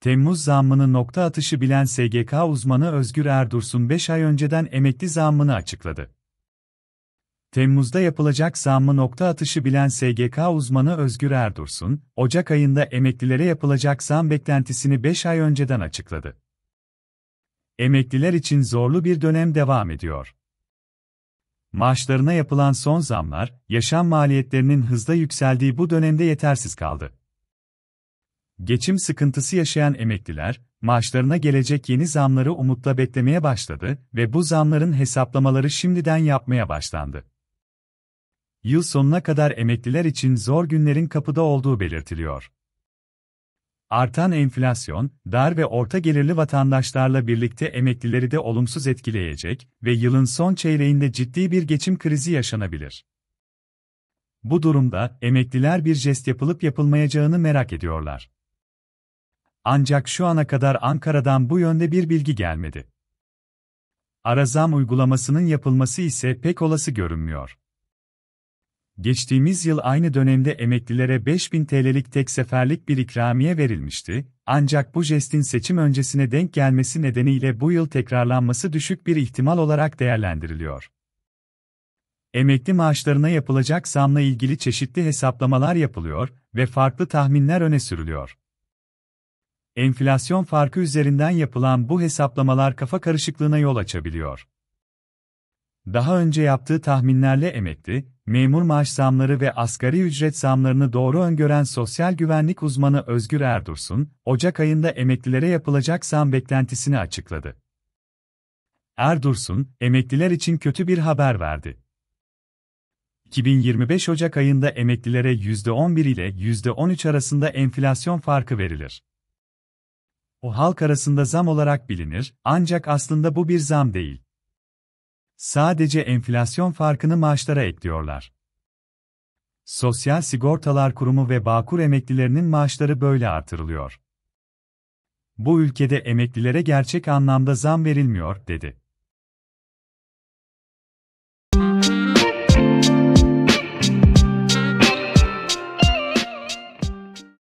Temmuz zammını nokta atışı bilen SGK uzmanı Özgür Erdursun 5 ay önceden emekli zammını açıkladı. Temmuz'da yapılacak zammı nokta atışı bilen SGK uzmanı Özgür Erdursun, Ocak ayında emeklilere yapılacak zam beklentisini 5 ay önceden açıkladı. Emekliler için zorlu bir dönem devam ediyor. Maaşlarına yapılan son zamlar, yaşam maliyetlerinin hızla yükseldiği bu dönemde yetersiz kaldı. Geçim sıkıntısı yaşayan emekliler, maaşlarına gelecek yeni zamları umutla beklemeye başladı ve bu zamların hesaplamaları şimdiden yapmaya başlandı. Yıl sonuna kadar emekliler için zor günlerin kapıda olduğu belirtiliyor. Artan enflasyon, dar ve orta gelirli vatandaşlarla birlikte emeklileri de olumsuz etkileyecek ve yılın son çeyreğinde ciddi bir geçim krizi yaşanabilir. Bu durumda emekliler bir jest yapılıp yapılmayacağını merak ediyorlar. Ancak şu ana kadar Ankara'dan bu yönde bir bilgi gelmedi. Arazam uygulamasının yapılması ise pek olası görünmüyor. Geçtiğimiz yıl aynı dönemde emeklilere 5000 TL'lik tek seferlik bir ikramiye verilmişti, ancak bu jestin seçim öncesine denk gelmesi nedeniyle bu yıl tekrarlanması düşük bir ihtimal olarak değerlendiriliyor. Emekli maaşlarına yapılacak zamla ilgili çeşitli hesaplamalar yapılıyor ve farklı tahminler öne sürülüyor enflasyon farkı üzerinden yapılan bu hesaplamalar kafa karışıklığına yol açabiliyor. Daha önce yaptığı tahminlerle emekli, memur maaş zamları ve asgari ücret zamlarını doğru öngören sosyal güvenlik uzmanı Özgür Erdursun, Ocak ayında emeklilere yapılacak zam beklentisini açıkladı. Erdursun, emekliler için kötü bir haber verdi. 2025 Ocak ayında emeklilere %11 ile %13 arasında enflasyon farkı verilir. O halk arasında zam olarak bilinir, ancak aslında bu bir zam değil. Sadece enflasyon farkını maaşlara ekliyorlar. Sosyal Sigortalar Kurumu ve Bağkur emeklilerinin maaşları böyle artırılıyor. Bu ülkede emeklilere gerçek anlamda zam verilmiyor, dedi.